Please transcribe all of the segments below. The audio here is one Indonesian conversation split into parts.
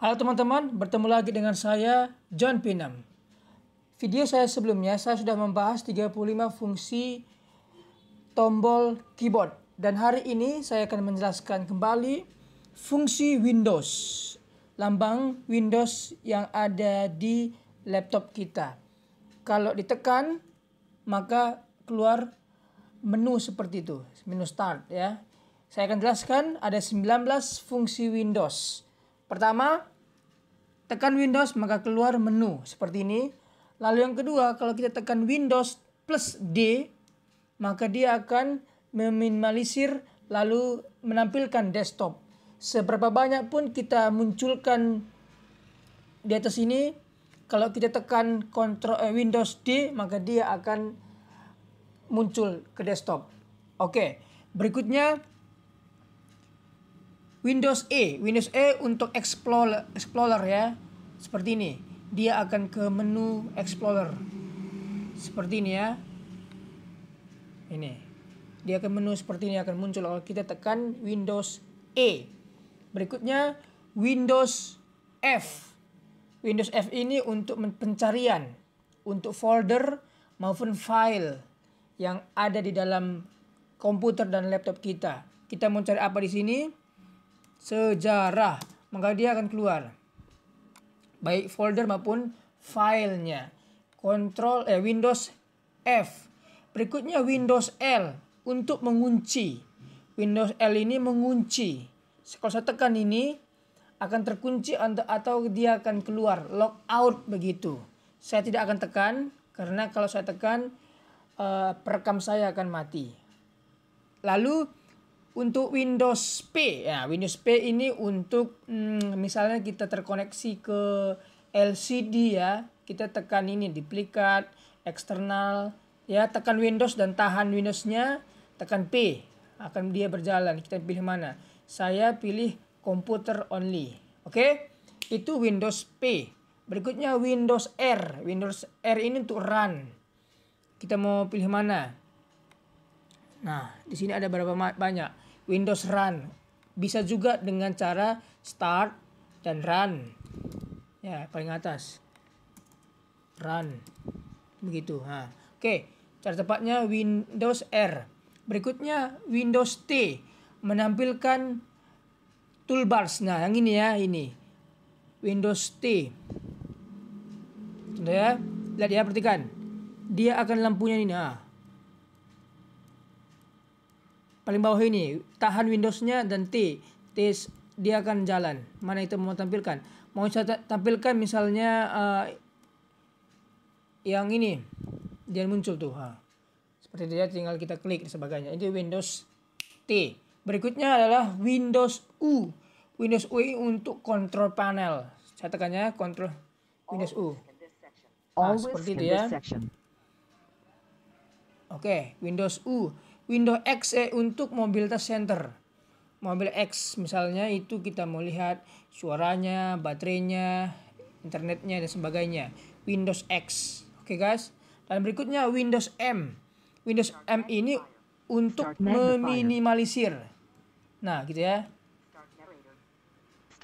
Halo teman-teman, bertemu lagi dengan saya John Pinam. Video saya sebelumnya saya sudah membahas 35 fungsi tombol keyboard dan hari ini saya akan menjelaskan kembali fungsi Windows, lambang Windows yang ada di laptop kita. Kalau ditekan maka keluar menu seperti itu, menu start ya. Saya akan jelaskan ada 19 fungsi Windows. Pertama, Tekan Windows maka keluar menu seperti ini. Lalu yang kedua, kalau kita tekan Windows plus D, maka dia akan meminimalisir lalu menampilkan desktop. Seberapa banyak pun kita munculkan di atas ini, kalau kita tekan kontrol eh, Windows D, maka dia akan muncul ke desktop. Oke, berikutnya Windows E, Windows E untuk Explorer, Explorer ya, seperti ini. Dia akan ke menu Explorer, seperti ini ya. Ini, dia ke menu seperti ini akan muncul kalau kita tekan Windows E. Berikutnya Windows F. Windows F ini untuk pencarian, untuk folder maupun file yang ada di dalam komputer dan laptop kita. Kita mau cari apa di sini? sejarah. Maka dia akan keluar. Baik folder maupun filenya. Control eh, Windows F. Berikutnya Windows L untuk mengunci. Windows L ini mengunci. Kalau saya tekan ini akan terkunci atau dia akan keluar lock out begitu. Saya tidak akan tekan karena kalau saya tekan eh, perekam saya akan mati. Lalu untuk Windows P ya Windows P ini untuk hmm, misalnya kita terkoneksi ke LCD ya kita tekan ini duplikat eksternal ya tekan Windows dan tahan Windowsnya tekan P akan dia berjalan kita pilih mana saya pilih komputer only oke okay? itu Windows P berikutnya Windows R Windows R ini untuk run kita mau pilih mana nah di sini ada berapa banyak Windows Run. Bisa juga dengan cara start dan run. Ya, paling atas. Run. Begitu. Ha. Oke, cara tepatnya Windows R. Berikutnya Windows T menampilkan toolbars. Nah, yang ini ya, ini. Windows T. Sudah ya? Lihat ya, perhatikan. Dia akan lampunya ini. Nah, paling bawah ini tahan Windowsnya dan T T dia akan jalan mana itu mau tampilkan mau saya tampilkan misalnya uh, yang ini dia muncul tuh ha. seperti dia tinggal kita klik dan sebagainya itu Windows T berikutnya adalah Windows U Windows U untuk kontrol panel saya tekannya kontrol Windows U nah, seperti itu ya oke okay, Windows U window XE untuk mobilitas center. Mobil X misalnya itu kita mau lihat suaranya, baterainya, internetnya dan sebagainya. Windows X. Oke okay, guys. Dan berikutnya Windows M. Windows M ini untuk meminimalisir. Nah, gitu ya.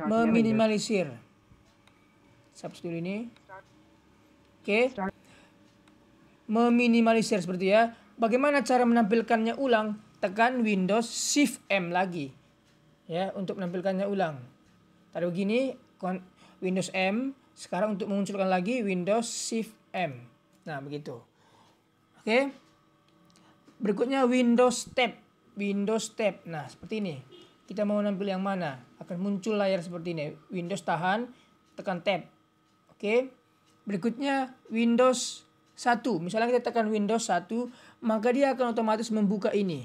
Meminimalisir. Subs dulu ini. Oke. Okay. Meminimalisir seperti ya Bagaimana cara menampilkannya ulang? Tekan Windows Shift M lagi. Ya, untuk menampilkannya ulang. Taruh gini Windows M, sekarang untuk memunculkan lagi Windows Shift M. Nah, begitu. Oke. Berikutnya Windows Tab. Windows Tab. Nah, seperti ini. Kita mau nampil yang mana? Akan muncul layar seperti ini. Windows tahan, tekan Tab. Oke. Berikutnya Windows 1. misalnya kita tekan Windows 1 maka dia akan otomatis membuka ini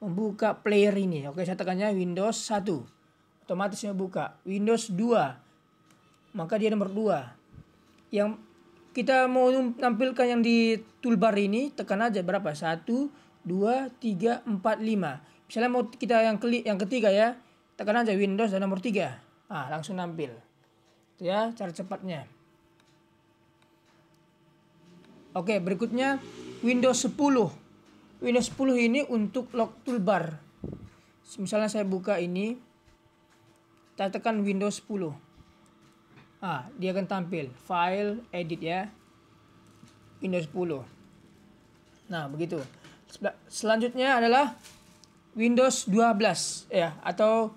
membuka player ini oke saya tekannya Windows 1 otomatis membuka Windows 2 maka dia nomor 2 yang kita mau tampilkan yang di toolbar ini tekan aja berapa 1 2 3 4 5 misalnya mau kita yang klik yang ketiga ya tekan aja Windows dan nomor 3 ah langsung nampil itu ya cara cepatnya Oke, berikutnya Windows 10. Windows 10 ini untuk lock toolbar. Misalnya saya buka ini, Kita tekan Windows 10. Ah, dia akan tampil file edit ya. Windows 10. Nah, begitu. Selanjutnya adalah Windows 12 ya atau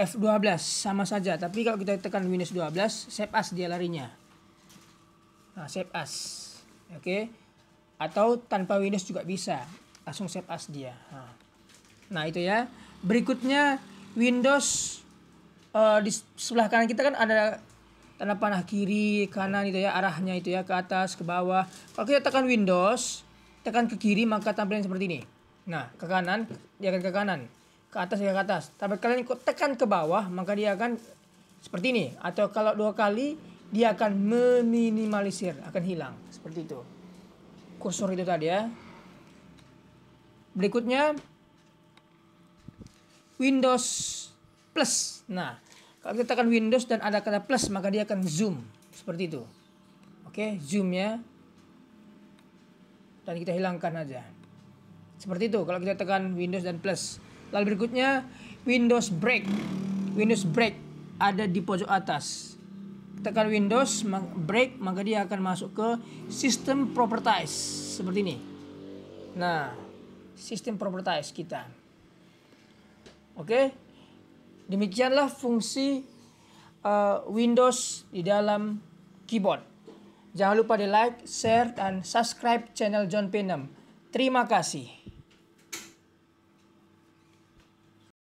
F12 sama saja, tapi kalau kita tekan Windows 12, save as dia larinya. Nah, save as oke okay? atau tanpa Windows juga bisa langsung save as dia nah, itu ya berikutnya Windows uh, di sebelah kanan kita kan ada tanda panah kiri kanan itu ya arahnya itu ya ke atas ke bawah kalau kita tekan Windows tekan ke kiri maka tampilan seperti ini nah ke kanan dia akan ke kanan ke atas dia ke atas tapi kalian ikut tekan ke bawah maka dia akan seperti ini atau kalau dua kali dia akan meminimalisir, akan hilang. Seperti itu. Kursor itu tadi ya. Berikutnya Windows plus. Nah, kalau kita tekan Windows dan ada kata plus, maka dia akan zoom seperti itu. Oke, zoom ya. Dan kita hilangkan aja. Seperti itu kalau kita tekan Windows dan plus. Lalu berikutnya Windows break. Windows break ada di pojok atas tekan Windows break maka dia akan masuk ke sistem properties seperti ini nah sistem properties kita oke demikianlah fungsi uh, Windows di dalam keyboard jangan lupa di like share dan subscribe channel John Penem. terima kasih